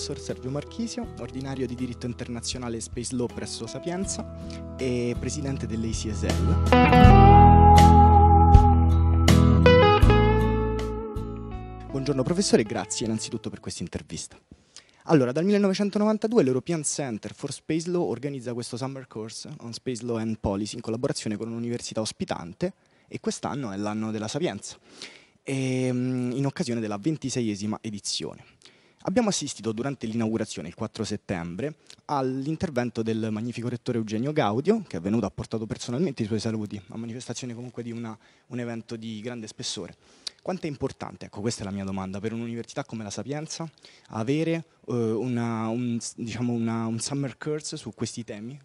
professor Sergio Marchisio, ordinario di diritto internazionale e Space Law presso Sapienza e presidente dell'ACSL. Buongiorno professore grazie innanzitutto per questa intervista. Allora, dal 1992 l'European Center for Space Law organizza questo Summer Course on Space Law and Policy in collaborazione con un'università ospitante e quest'anno è l'anno della Sapienza, e, ehm, in occasione della ventiseiesima edizione. Abbiamo assistito durante l'inaugurazione, il 4 settembre, all'intervento del magnifico rettore Eugenio Gaudio, che è venuto, ha portato personalmente i suoi saluti, a manifestazione comunque di una, un evento di grande spessore. Quanto è importante, ecco questa è la mia domanda, per un'università come la Sapienza avere eh, una, un, diciamo una, un summer course su questi temi,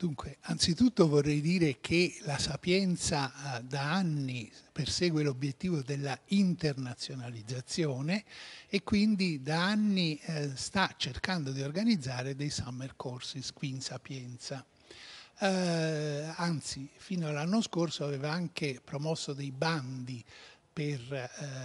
Dunque, anzitutto vorrei dire che la Sapienza eh, da anni persegue l'obiettivo della internazionalizzazione e quindi da anni eh, sta cercando di organizzare dei summer courses qui in Sapienza. Eh, anzi, fino all'anno scorso aveva anche promosso dei bandi per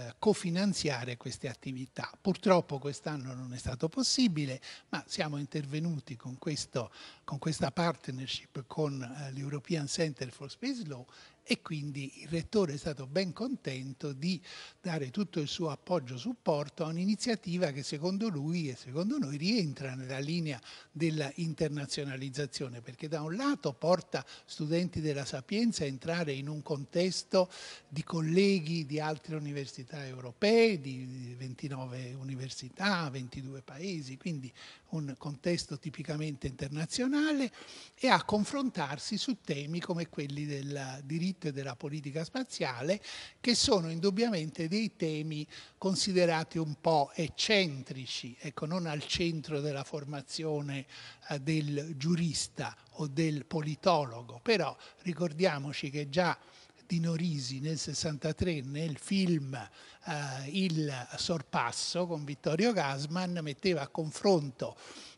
eh, cofinanziare queste attività. Purtroppo quest'anno non è stato possibile, ma siamo intervenuti con, questo, con questa partnership con eh, l'European Center for Space Law e quindi il rettore è stato ben contento di dare tutto il suo appoggio e supporto a un'iniziativa che secondo lui e secondo noi rientra nella linea dell'internazionalizzazione perché da un lato porta studenti della Sapienza a entrare in un contesto di colleghi di altre università europee, di 29 università, 22 paesi, quindi un contesto tipicamente internazionale e a confrontarsi su temi come quelli del diritto dell'elite della politica spaziale, che sono indubbiamente dei temi considerati un po' eccentrici, ecco, non al centro della formazione eh, del giurista o del politologo, però ricordiamoci che già di Norisi nel 63 nel film eh, Il sorpasso con Vittorio Gasman metteva a confronto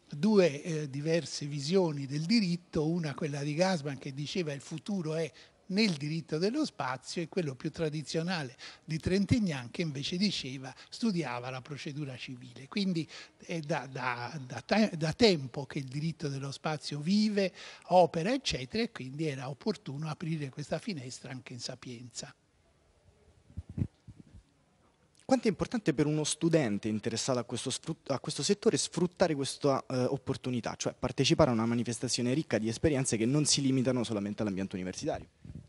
due eh, diverse visioni del diritto, una quella di Gasman che diceva il futuro è nel diritto dello spazio e quello più tradizionale di Trentignan che invece diceva studiava la procedura civile. Quindi è eh, da, da, da, da tempo che il diritto dello spazio vive, opera eccetera e quindi era opportuno aprire questa finestra anche in Sapienza. Quanto è importante per uno studente interessato a questo, a questo settore sfruttare questa eh, opportunità, cioè partecipare a una manifestazione ricca di esperienze che non si limitano solamente all'ambiente universitario?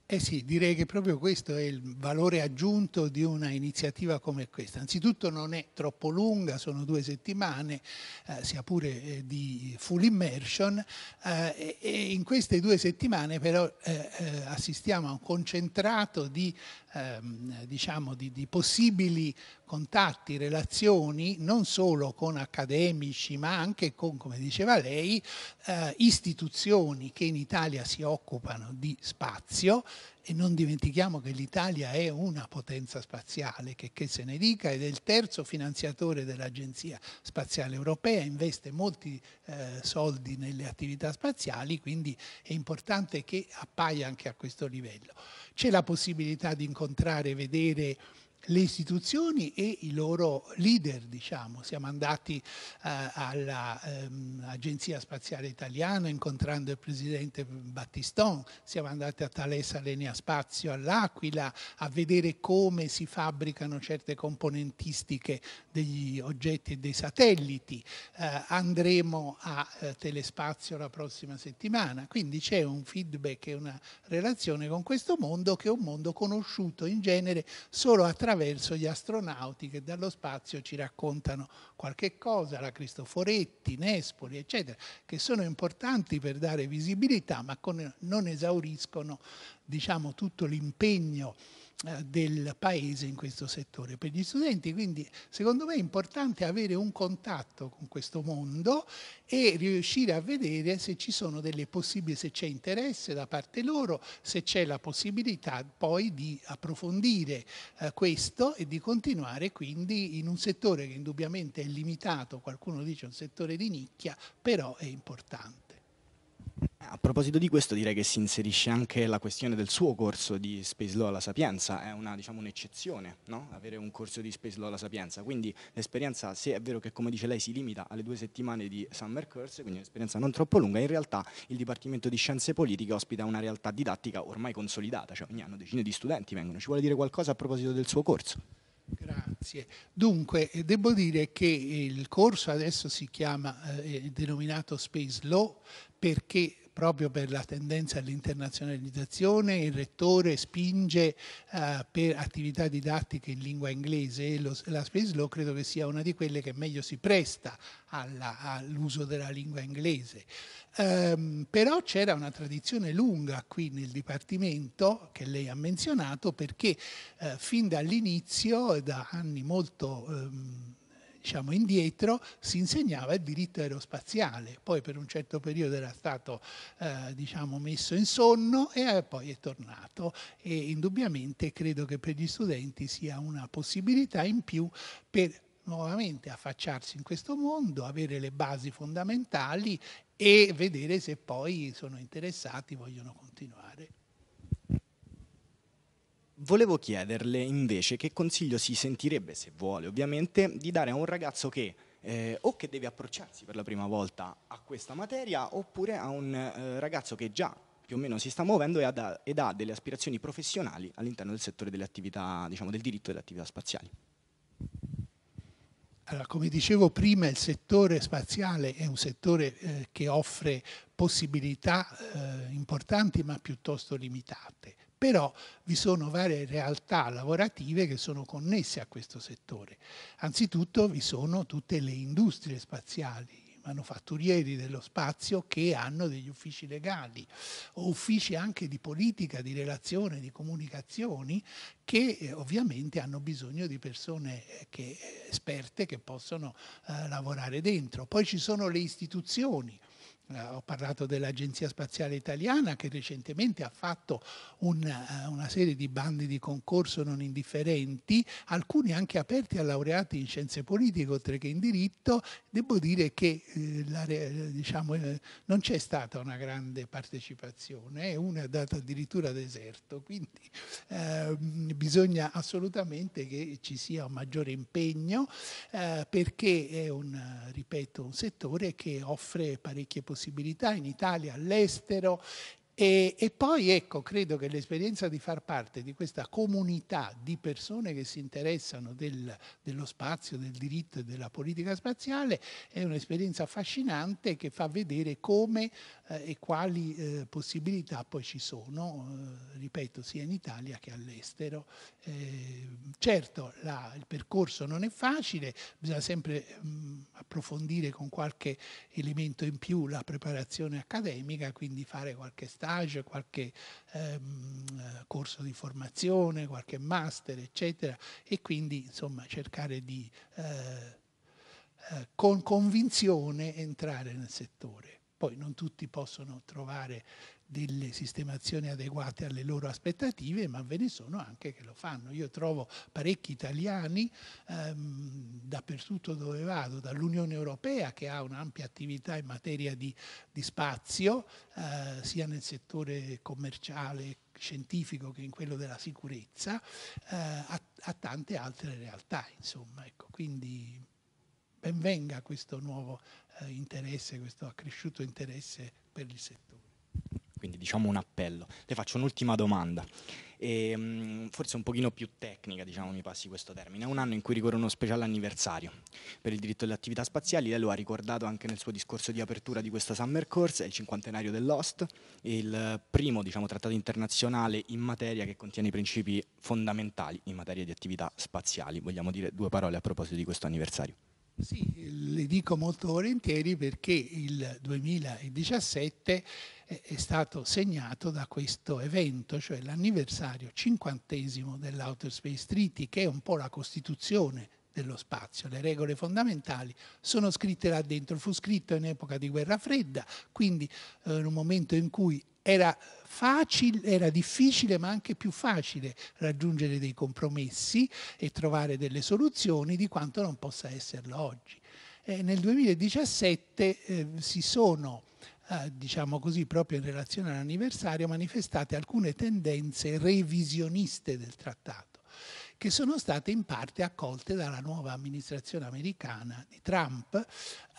Eh sì, direi che proprio questo è il valore aggiunto di una iniziativa come questa. Anzitutto non è troppo lunga, sono due settimane, eh, sia pure eh, di full immersion, eh, e in queste due settimane però eh, eh, assistiamo a un concentrato di ehm, diciamo di, di, possibili contatti, relazioni non solo con accademici ma anche con, come diceva lei, eh, istituzioni che in Italia si occupano di spazio e non dimentichiamo che l'Italia è una potenza spaziale, che, che se ne dica, ed è il terzo finanziatore dell'Agenzia Spaziale Europea, investe molti eh, soldi nelle attività spaziali, quindi è importante che appaia anche a questo livello. C'è la possibilità di incontrare, e vedere le istituzioni e i loro leader, diciamo. Siamo andati eh, all'Agenzia ehm, Spaziale Italiana incontrando il presidente Battiston, siamo andati a Thales Alenia Spazio all'Aquila a vedere come si fabbricano certe componentistiche degli oggetti e dei satelliti. Eh, andremo a eh, Telespazio la prossima settimana, quindi c'è un feedback e una relazione con questo mondo che è un mondo conosciuto in genere solo attraverso attraverso gli astronauti che dallo spazio ci raccontano qualche cosa, la Cristoforetti, Nespoli, eccetera, che sono importanti per dare visibilità ma con, non esauriscono diciamo, tutto l'impegno eh, del paese in questo settore per gli studenti, quindi secondo me è importante avere un contatto con questo mondo e riuscire a vedere se ci sono delle possibili, se c'è interesse da parte loro, se c'è la possibilità poi di approfondire eh, questo e di continuare quindi in un settore che indubbiamente è limitato, qualcuno dice un settore di nicchia, però è importante. Eh, a proposito di questo direi che si inserisce anche la questione del suo corso di Space Law alla Sapienza, è una, diciamo, un'eccezione no? avere un corso di Space Law alla Sapienza, quindi l'esperienza se è vero che come dice lei si limita alle due settimane di Summer Course, quindi un'esperienza non troppo lunga, in realtà il Dipartimento di Scienze Politiche ospita una realtà didattica ormai consolidata, cioè ogni anno decine di studenti vengono, ci vuole dire qualcosa a proposito del suo corso? Grazie. Dunque, eh, devo dire che eh, il corso adesso si chiama, è eh, denominato Space Law, perché proprio per la tendenza all'internazionalizzazione, il rettore spinge eh, per attività didattiche in lingua inglese e lo, la Space Law credo che sia una di quelle che meglio si presta all'uso all della lingua inglese. Um, però c'era una tradizione lunga qui nel Dipartimento che lei ha menzionato perché eh, fin dall'inizio, da anni molto... Um, diciamo, indietro, si insegnava il diritto aerospaziale, poi per un certo periodo era stato eh, diciamo, messo in sonno e eh, poi è tornato e indubbiamente credo che per gli studenti sia una possibilità in più per nuovamente affacciarsi in questo mondo, avere le basi fondamentali e vedere se poi sono interessati, vogliono continuare. Volevo chiederle invece che consiglio si sentirebbe, se vuole ovviamente, di dare a un ragazzo che eh, o che deve approcciarsi per la prima volta a questa materia oppure a un eh, ragazzo che già più o meno si sta muovendo ed ha, ed ha delle aspirazioni professionali all'interno del settore delle attività, diciamo, del diritto delle attività spaziali. Allora, come dicevo prima, il settore spaziale è un settore eh, che offre possibilità eh, importanti ma piuttosto limitate però vi sono varie realtà lavorative che sono connesse a questo settore. Anzitutto vi sono tutte le industrie spaziali, manufatturieri dello spazio che hanno degli uffici legali o uffici anche di politica, di relazione, di comunicazioni che eh, ovviamente hanno bisogno di persone eh, che, eh, esperte che possono eh, lavorare dentro. Poi ci sono le istituzioni eh, ho parlato dell'Agenzia Spaziale Italiana che recentemente ha fatto una, eh, una serie di bandi di concorso non indifferenti, alcuni anche aperti a laureati in scienze politiche oltre che in diritto. Devo dire che eh, la, diciamo, eh, non c'è stata una grande partecipazione, una è data addirittura deserto, quindi eh, bisogna assolutamente che ci sia un maggiore impegno eh, perché è un, ripeto, un settore che offre parecchie possibilità possibilità in Italia, all'estero e, e, poi ecco, credo che l'esperienza di far parte di questa comunità di persone che si interessano del, dello spazio, del diritto e della politica spaziale è un'esperienza affascinante che fa vedere come eh, e quali eh, possibilità poi ci sono, eh, ripeto, sia in Italia che all'estero. Eh, certo, la, il percorso non è facile, bisogna sempre mh, mm, approfondire con qualche elemento in più la preparazione accademica, quindi fare qualche stato stage, qualche ehm, corso di formazione, qualche master, eccetera, e quindi insomma cercare di eh, eh con convinzione entrare nel settore. Poi non tutti possono trovare delle sistemazioni adeguate alle loro aspettative, ma ve ne sono anche che lo fanno. Io trovo parecchi italiani ehm, dappertutto dove vado, dall'Unione Europea che ha un'ampia attività in materia di, di spazio, eh, sia nel settore commerciale, scientifico che in quello della sicurezza, eh, a, a, tante altre realtà. Insomma, ecco, quindi benvenga questo nuovo eh, interesse, questo accresciuto interesse per il settore. Quindi diciamo un appello. Le faccio un'ultima domanda, e, ehm, mh, forse un pochino più tecnica, diciamo, mi passi questo termine. È un anno in cui ricorre uno speciale anniversario per il diritto alle attività spaziali, lei lo ha ricordato anche nel suo discorso di apertura di questa Summer Course, è il cinquantenario dell'OST, il primo diciamo, trattato internazionale in materia che contiene i principi fondamentali in materia di attività spaziali. Vogliamo dire due parole a proposito di questo anniversario. Sì, le dico molto volentieri perché il 2017 eh, è stato segnato da questo evento, cioè l'anniversario cinquantesimo dell'Outer Space Treaty, che è un po' la costituzione dello spazio. Le regole fondamentali sono scritte là dentro, fu scritto in epoca di guerra fredda, quindi eh, in un momento in cui era, facile, era difficile ma anche più facile raggiungere dei compromessi e trovare delle soluzioni di quanto non possa esserlo oggi. Eh, nel 2017 eh, si sono eh, diciamo così, proprio in relazione all'anniversario, manifestate alcune tendenze revisioniste del trattato che sono state in parte accolte dalla nuova amministrazione americana di Trump,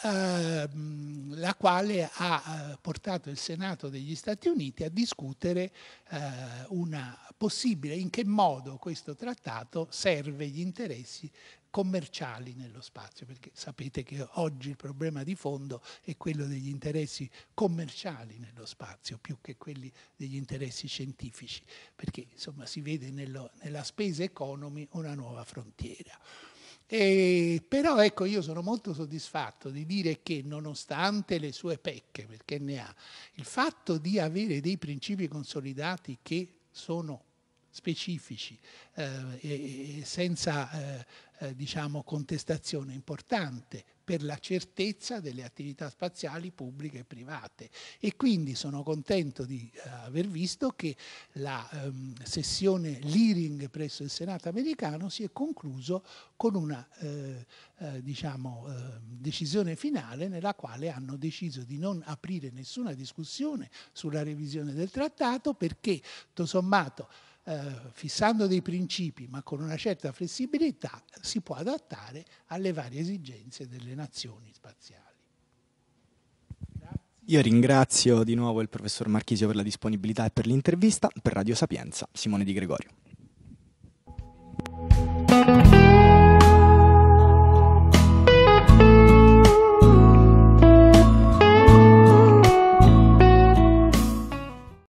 ehm, la quale ha eh, portato il Senato degli Stati Uniti a discutere eh, una possibile, in che modo questo trattato serve gli interessi commerciali nello spazio, perché sapete che oggi il problema di fondo è quello degli interessi commerciali nello spazio, più che quelli degli interessi scientifici, perché insomma si vede nello, nella spesa economy una nuova frontiera. E, però ecco, io sono molto soddisfatto di dire che nonostante le sue pecche, perché ne ha, il fatto di avere dei principi consolidati che sono specifici eh, e senza eh, eh, diciamo, contestazione importante per la certezza delle attività spaziali pubbliche e private. E quindi sono contento di eh, aver visto che la ehm, sessione leering presso il Senato americano si è concluso con una eh, eh, diciamo, eh, decisione finale nella quale hanno deciso di non aprire nessuna discussione sulla revisione del trattato perché, tutto sommato, eh, fissando dei principi ma con una certa flessibilità si può adattare alle varie esigenze delle nazioni spaziali. Grazie. Io ringrazio di nuovo il professor Marchisio per la disponibilità e per l'intervista. Per Radio Sapienza, Simone Di Gregorio.